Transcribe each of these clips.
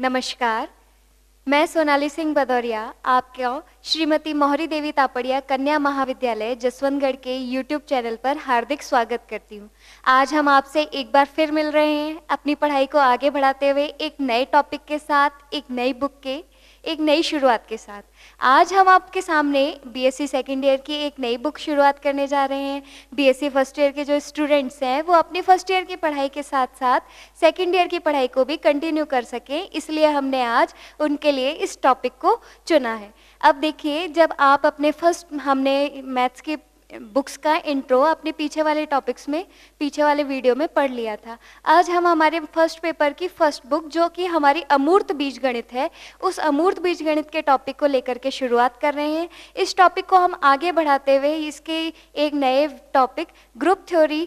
नमस्कार मैं सोनाली सिंह भदौरिया आपके श्रीमती मोहरी देवी तापड़िया कन्या महाविद्यालय जसवंतगढ़ के यूट्यूब चैनल पर हार्दिक स्वागत करती हूँ आज हम आपसे एक बार फिर मिल रहे हैं अपनी पढ़ाई को आगे बढ़ाते हुए एक नए टॉपिक के साथ एक नई बुक के एक नई शुरुआत के साथ आज हम आपके सामने B S C second year की एक नई बुक शुरुआत करने जा रहे हैं B S C first year के जो स्टूडेंट्स हैं वो अपनी फर्स्ट ईयर की पढ़ाई के साथ साथ सेकेंड ईयर की पढ़ाई को भी कंटिन्यू कर सकें इसलिए हमने आज उनके लिए इस टॉपिक को चुना है अब देखिए जब आप अपने फर्स्ट हमने मैथ्स की बुक्स का इंट्रो अपने पीछे वाले टॉपिक्स में पीछे वाले वीडियो में पढ़ लिया था आज हम हमारे फर्स्ट पेपर की फर्स्ट बुक जो कि हमारी अमूर्त बीज गणित है उस अमूर्त बीज गणित के टॉपिक को लेकर के शुरुआत कर रहे हैं इस टॉपिक को हम आगे बढ़ाते हुए इसके एक नए टॉपिक ग्रुप थ्योरी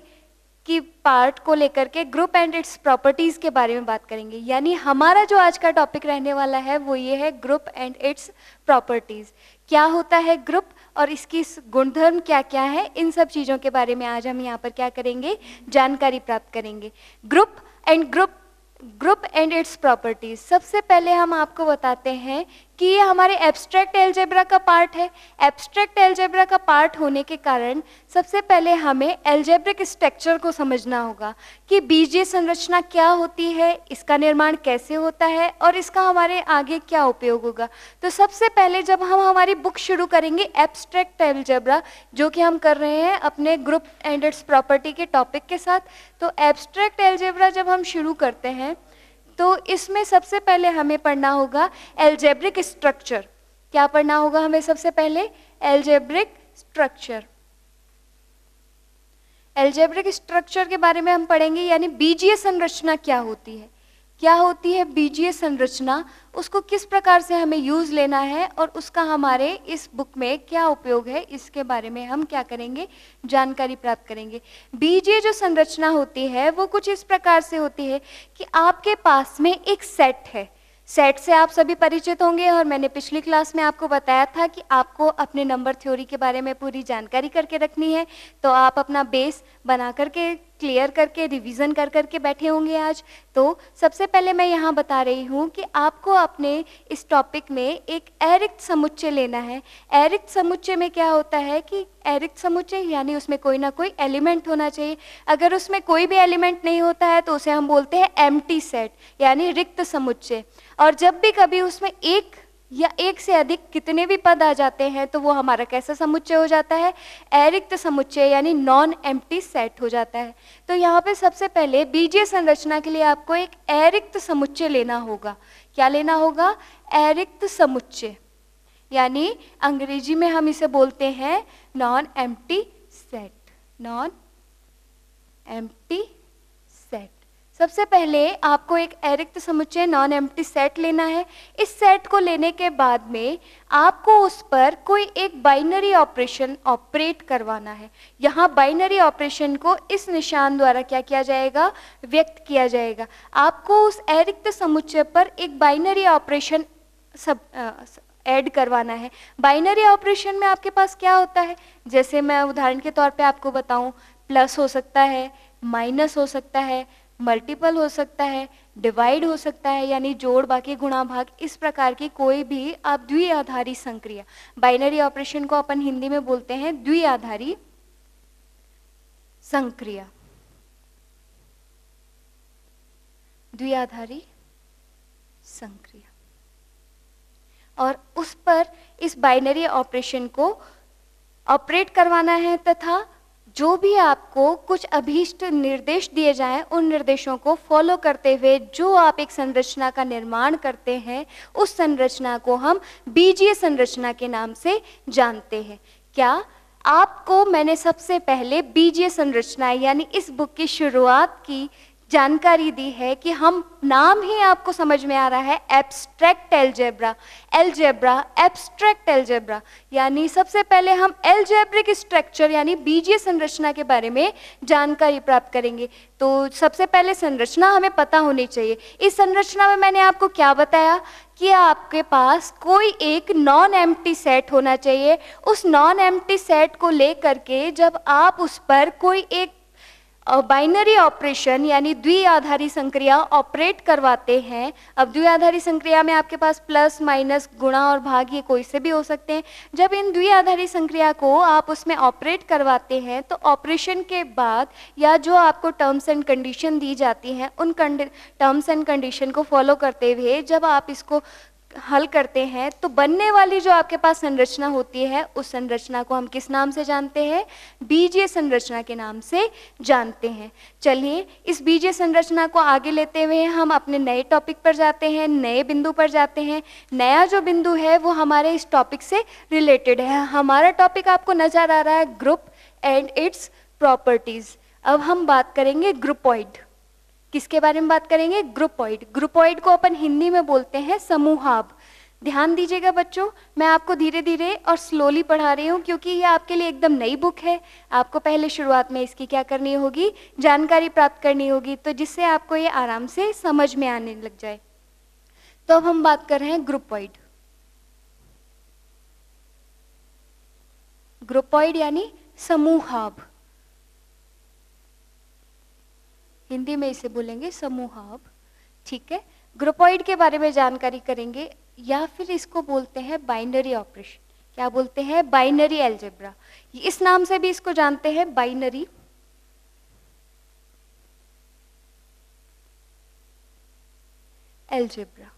की पार्ट को लेकर के ग्रुप एंड इट्स प्रॉपर्टीज़ के बारे में बात करेंगे यानी हमारा जो आज का टॉपिक रहने वाला है वो ये है ग्रुप एंड इट्स प्रॉपर्टीज़ क्या होता है ग्रुप और इसकी गुणधर्म क्या क्या है इन सब चीज़ों के बारे में आज हम यहाँ पर क्या करेंगे जानकारी प्राप्त करेंगे group and group group and it's properties सबसे पहले हम आपको बताते हैं कि ये हमारे एब्स्ट्रैक्ट एल्जेब्रा का पार्ट है एब्स्ट्रैक्ट एल्जेब्रा का पार्ट होने के कारण सबसे पहले हमें एल्जेब्रिक स्ट्रक्चर को समझना होगा कि बीजीय संरचना क्या होती है इसका निर्माण कैसे होता है और इसका हमारे आगे क्या उपयोग होगा तो सबसे पहले जब हम हमारी बुक शुरू करेंगे एब्स्ट्रैक्ट एल्जेब्रा जो कि हम कर रहे हैं अपने ग्रुप एंड इट्स प्रॉपर्टी के टॉपिक के साथ तो एब्स्ट्रैक्ट एल्जेब्रा जब हम शुरू करते हैं तो इसमें सबसे पहले हमें पढ़ना होगा एल्जेब्रिक स्ट्रक्चर क्या पढ़ना होगा हमें सबसे पहले एल्जेब्रिक स्ट्रक्चर एल्जेब्रिक स्ट्रक्चर के बारे में हम पढ़ेंगे यानी बीजीय संरचना क्या होती है क्या होती है बीजीय संरचना उसको किस प्रकार से हमें यूज लेना है और उसका हमारे इस बुक में क्या उपयोग है इसके बारे में हम क्या करेंगे जानकारी प्राप्त करेंगे बीजीय जो संरचना होती है वो कुछ इस प्रकार से होती है कि आपके पास में एक सेट है सेट से आप सभी परिचित होंगे और मैंने पिछली क्लास में आपको बताया था कि आपको अपने नंबर थ्योरी के बारे में पूरी जानकारी करके रखनी है तो आप अपना बेस बना करके क्लियर करके रिवीजन कर करके बैठे होंगे आज तो सबसे पहले मैं यहाँ बता रही हूँ कि आपको अपने इस टॉपिक में एक एरिक्त समुच्चय लेना है एरिक्त समुच्चय में क्या होता है कि एरिक्त समुच्चय यानी उसमें कोई ना कोई एलिमेंट होना चाहिए अगर उसमें कोई भी एलिमेंट नहीं होता है तो उसे हम बोलते हैं एम्प्टी सेट यानी रिक्त समुच्चय और जब भी कभी उसमें एक या एक से अधिक कितने भी पद आ जाते हैं तो वो हमारा कैसा समुच्चय हो जाता है अरिक्त समुच्चय यानी नॉन एम्प्टी सेट हो जाता है तो यहाँ पे सबसे पहले बीजीय संरचना के लिए आपको एक अरिक्त समुच्चय लेना होगा क्या लेना होगा अरिक्त समुच्चय यानी अंग्रेजी में हम इसे बोलते हैं non empty set non empty सबसे पहले आपको एक एरिक्त समुच्चय नॉन एम्प्टी सेट लेना है इस सेट को लेने के बाद में आपको उस पर कोई एक बाइनरी ऑपरेशन ऑपरेट करवाना है यहाँ बाइनरी ऑपरेशन को इस निशान द्वारा क्या किया जाएगा व्यक्त किया जाएगा आपको उस एरिक्त समुच्चय पर एक बाइनरी ऑपरेशन सब ऐड करवाना है बाइनरी ऑपरेशन में आपके पास क्या होता है जैसे मैं उदाहरण के तौर पर आपको बताऊँ प्लस हो सकता है माइनस हो सकता है मल्टीपल हो सकता है डिवाइड हो सकता है यानी जोड़ बाकी गुणा भाग इस प्रकार की कोई भी आप द्विआधारी संक्रिया बाइनरी ऑपरेशन को अपन हिंदी में बोलते हैं द्विआधारी संक्रिया द्विआधारी संक्रिया और उस पर इस बाइनरी ऑपरेशन को ऑपरेट करवाना है तथा जो भी आपको कुछ अभीष्ट निर्देश दिए जाएं उन निर्देशों को फॉलो करते हुए जो आप एक संरचना का निर्माण करते हैं उस संरचना को हम बीजीय संरचना के नाम से जानते हैं क्या आपको मैंने सबसे पहले बीजीय संरचना यानी इस बुक की शुरुआत की जानकारी दी है कि हम नाम ही आपको समझ में आ रहा है abstract algebra algebra abstract algebra यानी सबसे पहले हम एलजेब्रिक स्ट्रक्चर यानी बीजीय संरचना के बारे में जानकारी प्राप्त करेंगे तो सबसे पहले संरचना हमें पता होनी चाहिए इस संरचना में मैंने आपको क्या बताया कि आपके पास कोई एक नॉन एम सेट होना चाहिए उस नॉन एम सेट को ले करके जब आप उस पर कोई एक बाइनरी ऑपरेशन यानी द्विआधारी संक्रिया ऑपरेट करवाते हैं अब द्विआधारी संक्रिया में आपके पास प्लस माइनस गुणा और भाग ये कोई से भी हो सकते हैं जब इन द्विआधारी संक्रिया को आप उसमें ऑपरेट करवाते हैं तो ऑपरेशन के बाद या जो आपको टर्म्स एंड कंडीशन दी जाती हैं उन टर्म्स एंड कंडीशन को फॉलो करते हुए जब आप इसको हल करते हैं तो बनने वाली जो आपके पास संरचना होती है उस संरचना को हम किस नाम से जानते हैं बीजीय संरचना के नाम से जानते हैं चलिए इस बीजीय संरचना को आगे लेते हुए हम अपने नए टॉपिक पर जाते हैं नए बिंदु पर जाते हैं नया जो बिंदु है वो हमारे इस टॉपिक से रिलेटेड है हमारा टॉपिक आपको नज़र आ रहा है ग्रुप एंड इट्स प्रॉपर्टीज़ अब हम बात करेंगे ग्रुपॉइड किसके बारे में बात करेंगे ग्रुपॉइड ग्रुपॉइड को अपन हिंदी में बोलते हैं समूहाब ध्यान दीजिएगा बच्चों मैं आपको धीरे धीरे और स्लोली पढ़ा रही हूँ क्योंकि ये आपके लिए एकदम नई बुक है आपको पहले शुरुआत में इसकी क्या करनी होगी जानकारी प्राप्त करनी होगी तो जिससे आपको ये आराम से समझ में आने लग जाए तो अब हम बात कर रहे हैं ग्रुपॉइड ग्रुपॉइड यानी समूहाब हिंदी में इसे बोलेंगे समूह अब ठीक है ग्रुपॉइड के बारे में जानकारी करेंगे या फिर इसको बोलते हैं बाइनरी ऑपरेशन क्या बोलते हैं बाइनरी एल्जेब्रा इस नाम से भी इसको जानते हैं बाइनरी एल्जेब्रा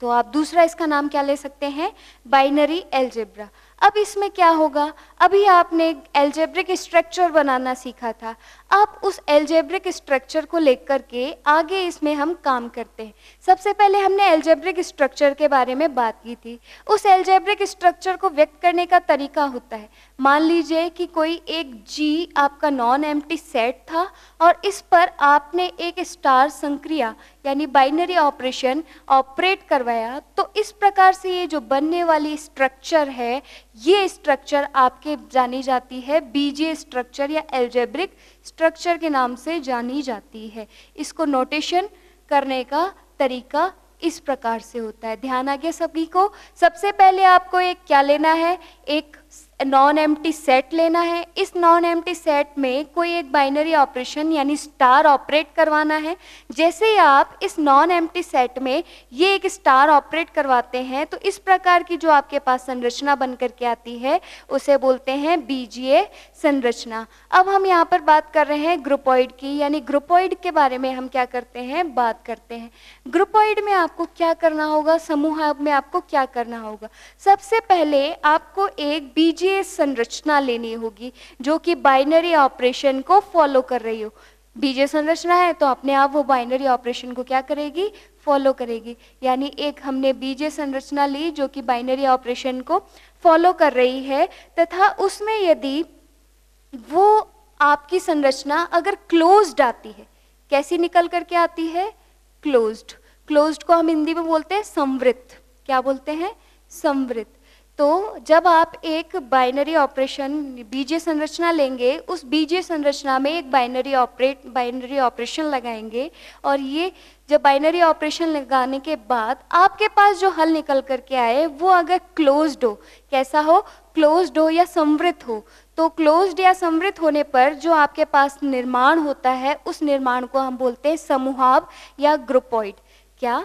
तो आप दूसरा इसका नाम क्या ले सकते हैं बाइनरी एल्जेब्रा अब इसमें क्या होगा अभी आपने एल्जेब्रिक स्ट्रक्चर बनाना सीखा था अब उस एल्जेब्रिक स्ट्रक्चर को लेकर के आगे इसमें हम काम करते हैं सबसे पहले हमने एल्जेब्रिक स्ट्रक्चर के बारे में बात की थी उस एल्जेब्रिक स्ट्रक्चर को व्यक्त करने का तरीका होता है मान लीजिए कि कोई एक जी आपका नॉन एम सेट था और इस पर आपने एक स्टार संक्रिया यानी बाइनरी ऑपरेशन ऑपरेट करवाया तो इस प्रकार से ये जो बनने वाली स्ट्रक्चर है ये स्ट्रक्चर आपके जानी जाती है बीजे स्ट्रक्चर या एल्जेब्रिक स्ट्रक्चर के नाम से जानी जाती है इसको नोटेशन करने का तरीका इस प्रकार से होता है ध्यान आ गया सभी को सबसे पहले आपको एक क्या लेना है एक नॉन एम्प्टी सेट लेना है इस नॉन एम्प्टी सेट में कोई एक बाइनरी ऑपरेशन यानी स्टार ऑपरेट करवाना है जैसे ही आप इस नॉन एम्प्टी सेट में ये एक स्टार ऑपरेट करवाते हैं तो इस प्रकार की जो आपके पास संरचना बन करके आती है उसे बोलते हैं बीजीए संरचना अब हम यहाँ पर बात कर रहे हैं ग्रुपॉइड की यानी ग्रुपॉइड के बारे में हम क्या करते हैं बात करते हैं ग्रुपॉइड में आपको क्या करना होगा समूह में आपको क्या करना होगा सबसे पहले आपको एक बी बीजीय संरचना लेनी होगी जो कि बाइनरी ऑपरेशन को फॉलो कर रही हो बीजे संरचना है तो अपने आप वो बाइनरी ऑपरेशन को क्या करेगी फॉलो करेगी यानी एक हमने बीजे संरचना ली जो कि बाइनरी ऑपरेशन को फॉलो कर रही है तथा उसमें यदि वो आपकी संरचना अगर क्लोज्ड आती है कैसी निकल करके आती है क्लोज्ड क्लोज्ड को हम हिंदी में बोलते हैं संवृत्त क्या बोलते हैं संवृत्त तो जब आप एक बाइनरी ऑपरेशन बीजे संरचना लेंगे उस बीजे संरचना में एक बाइनरी ऑपरेट बाइनरी ऑपरेशन लगाएंगे और ये जब बाइनरी ऑपरेशन लगाने के बाद आपके पास जो हल निकल कर के आए वो अगर क्लोज्ड हो कैसा हो क्लोज्ड हो या समृद्ध हो तो क्लोज्ड या समृद्ध होने पर जो आपके पास निर्माण होता है उस निर्माण को हम बोलते हैं समूहाव या ग्रुपॉइड क्या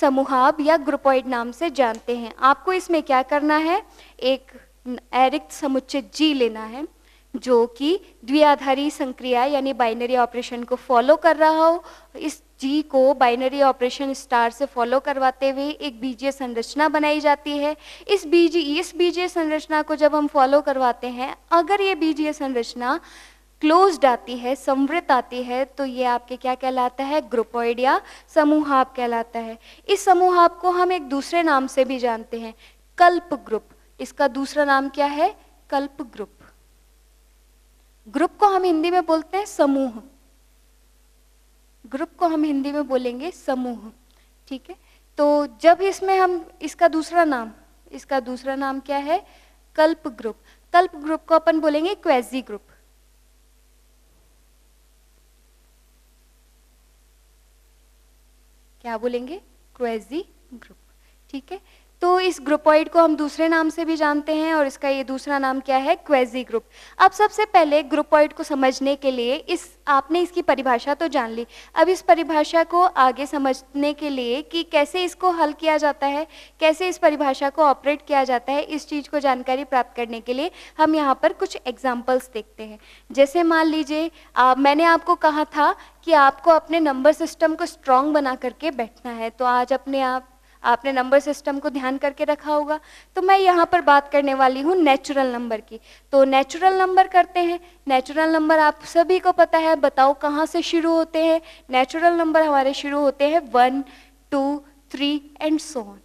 समूहाब या ग्रुपॉइड नाम से जानते हैं आपको इसमें क्या करना है एक एरिक्त समुच्चय जी लेना है जो कि द्विआधारी संक्रिया यानी बाइनरी ऑपरेशन को फॉलो कर रहा हो इस जी को बाइनरी ऑपरेशन स्टार से फॉलो करवाते हुए एक बीजीय संरचना बनाई जाती है इस बीजी इस बीजीय संरचना को जब हम फॉलो करवाते हैं अगर ये बीजीय संरचना क्लोज्ड आती है समृत आती है तो ये आपके क्या कहलाता है ग्रुपोइड या समूहाप कहलाता है इस समूहाप को हम एक दूसरे नाम से भी जानते हैं कल्प ग्रुप इसका दूसरा नाम क्या है कल्प ग्रुप ग्रुप को हम हिंदी में बोलते हैं समूह ग्रुप को हम हिंदी में बोलेंगे समूह ठीक है तो जब इसमें हम इसका दूसरा नाम इसका दूसरा नाम क्या है कल्प ग्रुप कल्प ग्रुप को अपन बोलेंगे क्वेजी ग्रुप क्या बोलेंगे क्वेजी ग्रुप ठीक है तो इस ग्रुपॉइड को हम दूसरे नाम से भी जानते हैं और इसका ये दूसरा नाम क्या है क्वेजी ग्रुप अब सबसे पहले ग्रुपॉइड को समझने के लिए इस आपने इसकी परिभाषा तो जान ली अब इस परिभाषा को आगे समझने के लिए कि कैसे इसको हल किया जाता है कैसे इस परिभाषा को ऑपरेट किया जाता है इस चीज़ को जानकारी प्राप्त करने के लिए हम यहाँ पर कुछ एग्जाम्पल्स देखते हैं जैसे मान लीजिए मैंने आपको कहा था कि आपको अपने नंबर सिस्टम को स्ट्रॉन्ग बना करके बैठना है तो आज अपने आप आपने नंबर सिस्टम को ध्यान करके रखा होगा तो मैं यहाँ पर बात करने वाली हूँ नेचुरल नंबर की तो नेचुरल नंबर करते हैं नेचुरल नंबर आप सभी को पता है बताओ कहाँ से शुरू होते हैं नेचुरल नंबर हमारे शुरू होते हैं one two three and so on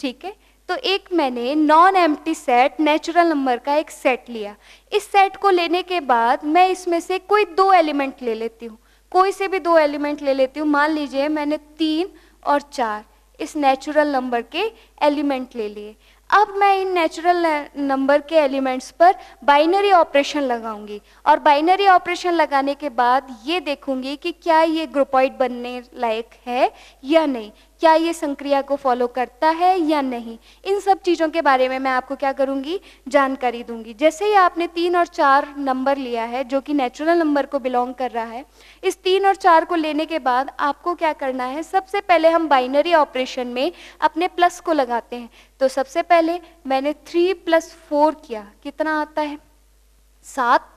ठीक है तो एक मैंने नॉन एम सेट नेचुरल नंबर का एक सेट लिया इस सेट को लेने के बाद मैं इसमें से कोई दो एलिमेंट ले लेती हूँ कोई से भी दो एलिमेंट ले लेती हूँ मान लीजिए मैंने तीन और चार इस नेचुरल नंबर के एलिमेंट ले लिए अब मैं इन नेचुरल नंबर के एलिमेंट्स पर बाइनरी ऑपरेशन लगाऊंगी और बाइनरी ऑपरेशन लगाने के बाद ये देखूंगी कि क्या ये ग्रुपॉइड बनने लायक है या नहीं क्या ये संक्रिया को फॉलो करता है या नहीं इन सब चीज़ों के बारे में मैं आपको क्या करूँगी जानकारी दूंगी जैसे ही आपने तीन और चार नंबर लिया है जो कि नेचुरल नंबर को बिलोंग कर रहा है इस तीन और चार को लेने के बाद आपको क्या करना है सबसे पहले हम बाइनरी ऑपरेशन में अपने प्लस को लगाते हैं तो सबसे पहले मैंने थ्री प्लस फोर किया कितना आता है सात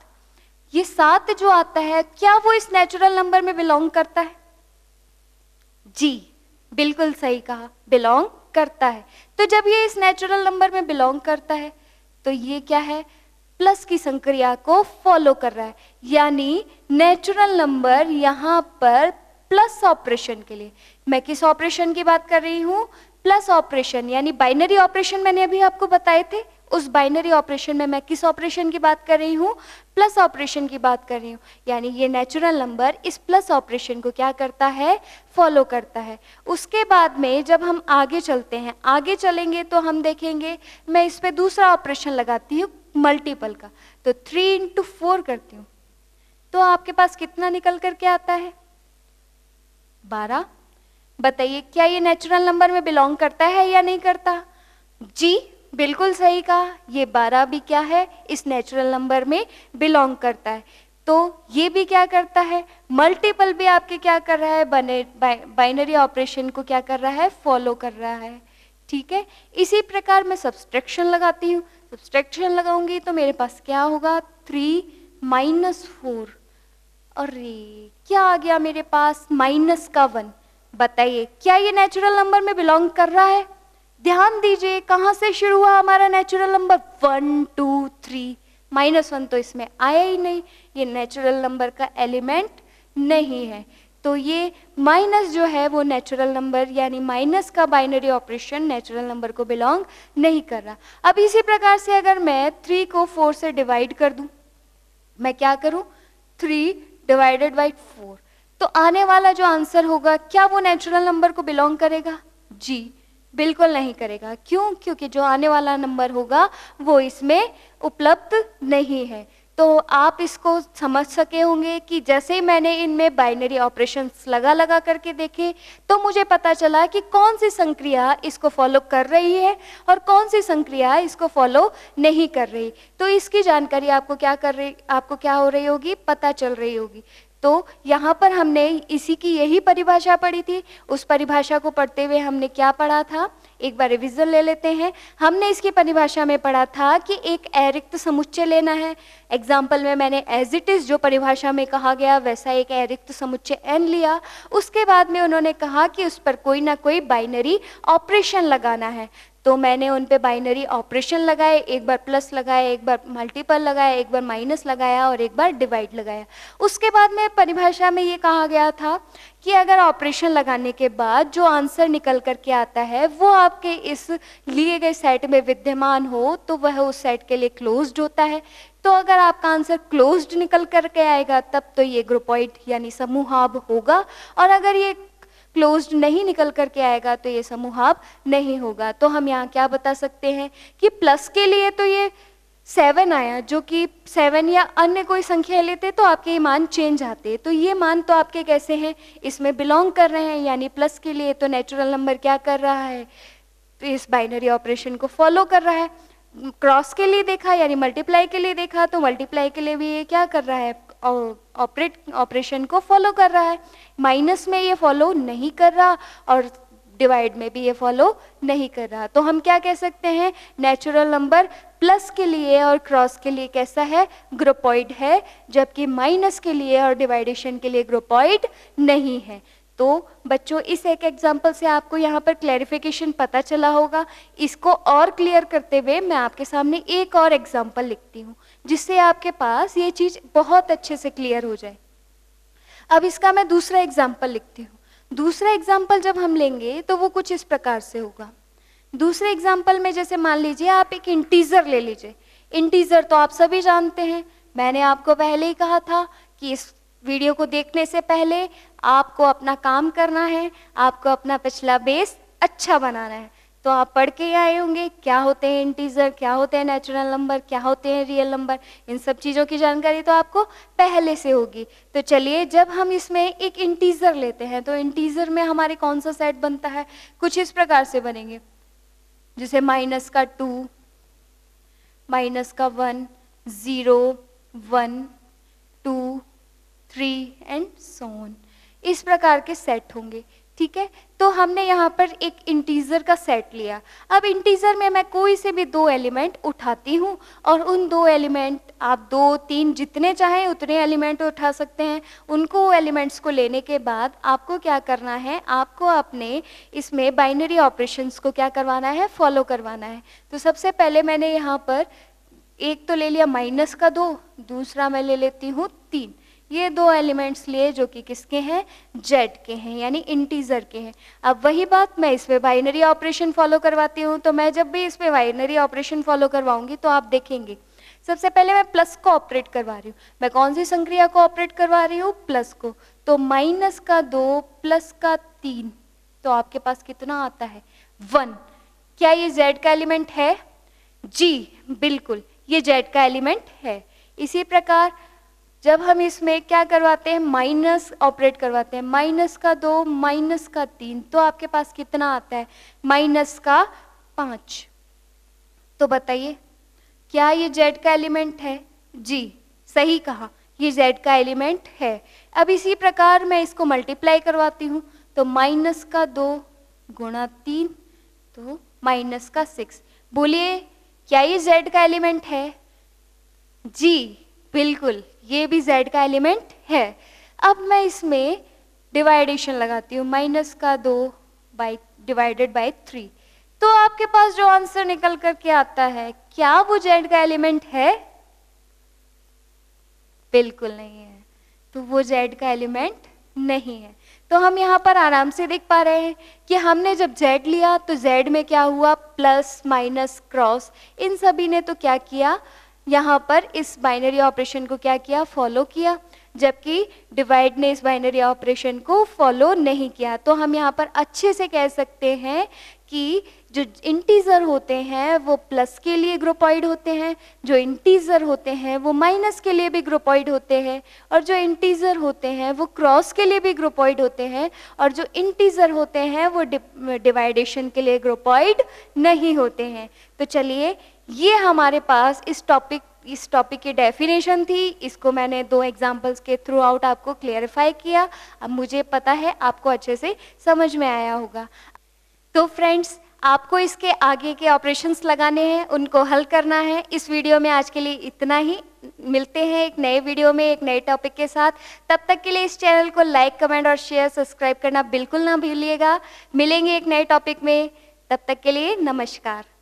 ये सात जो आता है क्या वो इस नेचुरल नंबर में बिलोंग करता है जी बिल्कुल सही कहा बिलोंग करता है तो जब ये इस नेचुरल नंबर में बिलोंग करता है तो ये क्या है प्लस की संक्रिया को फॉलो कर रहा है यानी नेचुरल नंबर यहाँ पर प्लस ऑपरेशन के लिए मैं किस ऑपरेशन की बात कर रही हूँ प्लस ऑपरेशन यानी बाइनरी ऑपरेशन मैंने अभी आपको बताए थे उस बाइनरी ऑपरेशन में मैं किस ऑपरेशन की बात कर रही हूँ प्लस ऑपरेशन की बात कर रही हूँ यानी ये नेचुरल नंबर इस प्लस ऑपरेशन को क्या करता है फॉलो करता है उसके बाद में जब हम आगे चलते हैं आगे चलेंगे तो हम देखेंगे मैं इस पर दूसरा ऑपरेशन लगाती हूँ मल्टीपल का तो थ्री इंटू फोर करती हूँ तो आपके पास कितना निकल करके आता है बारह बताइए क्या ये नेचुरल नंबर में बिलोंग करता है या नहीं करता जी बिल्कुल सही कहा ये बारह भी क्या है इस नेचुरल नंबर में बिलोंग करता है तो ये भी क्या करता है मल्टीपल भी आपके क्या कर रहा है बने बाइनरी ऑपरेशन को क्या कर रहा है फॉलो कर रहा है ठीक है इसी प्रकार मैं सब्सट्रैक्शन लगाती हूँ सब्सट्रैक्शन लगाऊंगी तो मेरे पास क्या होगा थ्री माइनस फोर अरे क्या आ गया मेरे पास माइनस का वन बताइए क्या ये नेचुरल नंबर में बिलोंग कर रहा है ध्यान दीजिए कहां से शुरू हुआ हमारा natural number one two three minus one तो इसमें आया ही नहीं ये नेचुरल नंबर का एलिमेंट नहीं है तो ये माइनस जो है वो नेचुरल नंबर यानी माइनस का बाइनरी ऑपरेशन नेचुरल नंबर को बिलोंग नहीं कर रहा अब इसी प्रकार से अगर मैं थ्री को फोर से डिवाइड कर दूं मैं क्या करूं थ्री डिवाइडेड बाई फोर तो आने वाला जो आंसर होगा क्या वो नेचुरल नंबर को बिलोंग करेगा जी बिल्कुल नहीं करेगा क्यों क्योंकि जो आने वाला नंबर होगा वो इसमें उपलब्ध नहीं है तो आप इसको समझ सके होंगे कि जैसे मैंने इनमें बाइनरी ऑपरेशंस लगा लगा करके देखे तो मुझे पता चला कि कौन सी संक्रिया इसको फॉलो कर रही है और कौन सी संक्रिया इसको फॉलो नहीं कर रही तो इसकी जानकारी आपको क्या कर रही आपको क्या हो रही होगी पता चल रही होगी तो यहाँ पर हमने इसी की यही परिभाषा पढ़ी थी उस परिभाषा को पढ़ते हुए हमने क्या पढ़ा था एक बार रिविजन ले लेते हैं हमने इसकी परिभाषा में पढ़ा था कि एक अरिक्त समुच्चय लेना है एग्जाम्पल में मैंने एज इट इज़ जो परिभाषा में कहा गया वैसा एक अरिक्त समुच्चय एन लिया उसके बाद में उन्होंने कहा कि उस पर कोई ना कोई बाइनरी ऑपरेशन लगाना है तो मैंने उन पर बाइनरी ऑपरेशन लगाए एक बार प्लस लगाए एक बार मल्टीपल लगाया एक बार माइनस लगाया और एक बार डिवाइड लगाया उसके बाद में परिभाषा में ये कहा गया था कि अगर ऑपरेशन लगाने के बाद जो आंसर निकल कर के आता है वो आपके इस लिए गए सेट में विद्यमान हो तो वह उस सेट के लिए क्लोज्ड होता है तो अगर आपका आंसर क्लोज्ड निकल करके आएगा तब तो ये ग्रुपॉइड यानी समूह होगा और अगर ये क्लोज्ड नहीं निकल करके आएगा तो ये समूहाप नहीं होगा तो हम यहाँ क्या बता सकते हैं कि प्लस के लिए तो ये सेवन आया जो कि सेवन या अन्य कोई संख्या लेते तो आपके ये मान चेंज आते तो ये मान तो आपके कैसे हैं इसमें बिलोंग कर रहे हैं यानी प्लस के लिए तो नेचुरल नंबर क्या कर रहा है तो इस बाइनरी ऑपरेशन को फॉलो कर रहा है क्रॉस के लिए देखा यानी मल्टीप्लाई के लिए देखा तो मल्टीप्लाई के लिए भी ये क्या कर रहा है ऑपरेट ऑपरेशन को फॉलो कर रहा है माइनस में ये फॉलो नहीं कर रहा और डिवाइड में भी ये फॉलो नहीं कर रहा तो हम क्या कह सकते हैं नेचुरल नंबर प्लस के लिए और क्रॉस के लिए कैसा है ग्रोपॉइड है जबकि माइनस के लिए और डिवाइडेशन के लिए ग्रोपॉइड नहीं है तो बच्चों इस एक एग्जाम्पल से आपको यहाँ पर क्लैरिफिकेशन पता चला होगा इसको और क्लियर करते हुए मैं आपके सामने एक और एग्जाम्पल लिखती हूँ जिससे आपके पास ये चीज़ बहुत अच्छे से क्लियर हो जाए अब इसका मैं दूसरा एग्जाम्पल लिखती हूँ दूसरा एग्जाम्पल जब हम लेंगे तो वो कुछ इस प्रकार से होगा दूसरे एग्जाम्पल में जैसे मान लीजिए आप एक इंटीजर ले लीजिए इंटीजर तो आप सभी जानते हैं मैंने आपको पहले ही कहा था कि इस वीडियो को देखने से पहले आपको अपना काम करना है आपको अपना पिछला बेस अच्छा बनाना है तो आप पढ़ के आए होंगे क्या होते हैं इंटीजर क्या होते हैं नेचुरल नंबर क्या होते हैं रियल नंबर इन सब चीज़ों की जानकारी तो आपको पहले से होगी तो चलिए जब हम इसमें एक इंटीजर लेते हैं तो इंटीजर में हमारे कौन सा सेट बनता है कुछ इस प्रकार से बनेंगे जैसे माइनस का टू माइनस का one zero one two three and so on इस प्रकार के सेट होंगे ठीक है तो हमने यहाँ पर एक इंटीजर का सेट लिया अब इंटीजर में मैं कोई से भी दो एलिमेंट उठाती हूँ और उन दो एलिमेंट आप दो तीन जितने चाहें उतने एलिमेंट उठा सकते हैं उनको एलिमेंट्स को लेने के बाद आपको क्या करना है आपको अपने इसमें बाइनरी ऑपरेशंस को क्या करवाना है फॉलो करवाना है तो सबसे पहले मैंने यहाँ पर एक तो ले लिया माइनस का दो दूसरा मैं ले लेती हूँ तीन ये दो एलिमेंट्स लिए जो कि किसके हैं जेड के हैं यानी इंटीजर के हैं अब वही बात मैं इस पर बाइनरी ऑपरेशन फॉलो करवाती हूँ तो मैं जब भी इस पर बाइनरी ऑपरेशन फॉलो करवाऊंगी तो आप देखेंगे सबसे पहले मैं प्लस को ऑपरेट करवा रही हूँ मैं कौन सी संक्रिया को ऑपरेट करवा रही हूँ प्लस को तो माइनस का दो प्लस का तीन तो आपके पास कितना आता है वन क्या ये जेड का एलिमेंट है जी बिल्कुल ये जेड का एलिमेंट है इसी प्रकार जब हम इसमें क्या करवाते हैं माइनस ऑपरेट करवाते हैं माइनस का दो माइनस का तीन तो आपके पास कितना आता है माइनस का पांच तो बताइए क्या ये जेड का एलिमेंट है जी सही कहा ये जेड का एलिमेंट है अब इसी प्रकार मैं इसको मल्टीप्लाई करवाती हूँ तो माइनस का दो गुणा तीन तो माइनस का सिक्स बोलिए क्या ये जेड का एलिमेंट है जी बिल्कुल ये भी z का एलिमेंट है अब मैं इसमें डिवाइडेशन लगाती हूँ माइनस का दो बाई डिवाइडेड बाई थ्री तो आपके पास जो आंसर निकल करके आता है क्या वो जेड का एलिमेंट है बिल्कुल नहीं है तो वो जेड का एलिमेंट नहीं है तो हम यहाँ पर आराम से देख पा रहे हैं कि हमने जब जेड लिया तो जेड में क्या हुआ प्लस माइनस क्रॉस इन सभी ने तो क्या किया यहाँ पर इस बाइनरी ऑपरेशन को क्या किया फॉलो किया जबकि डिवाइड ने इस बाइनरी ऑपरेशन को फॉलो नहीं किया तो हम यहाँ पर अच्छे से कह सकते हैं कि जो इंटीजर होते हैं वो प्लस के लिए ग्रोपॉइड होते हैं जो इंटीजर होते हैं वो माइनस के लिए भी ग्रोपॉइड होते हैं और जो इंटीजर होते हैं वो क्रॉस के लिए भी ग्रोपॉइड होते हैं और जो इंटीजर होते हैं वो डिवाइडेशन के लिए ग्रोपॉइड नहीं होते हैं तो चलिए ये हमारे पास इस टॉपिक इस टॉपिक की डेफिनेशन थी इसको मैंने दो एग्जांपल्स के थ्रू आउट आपको क्लियरिफाई किया अब मुझे पता है आपको अच्छे से समझ में आया होगा तो फ्रेंड्स आपको इसके आगे के ऑपरेशंस लगाने हैं उनको हल करना है इस वीडियो में आज के लिए इतना ही मिलते हैं एक नए वीडियो में एक नए टॉपिक के साथ तब तक के लिए इस चैनल को लाइक कमेंट और शेयर सब्सक्राइब करना बिल्कुल ना भूलिएगा मिलेंगे एक नए टॉपिक में तब तक के लिए नमस्कार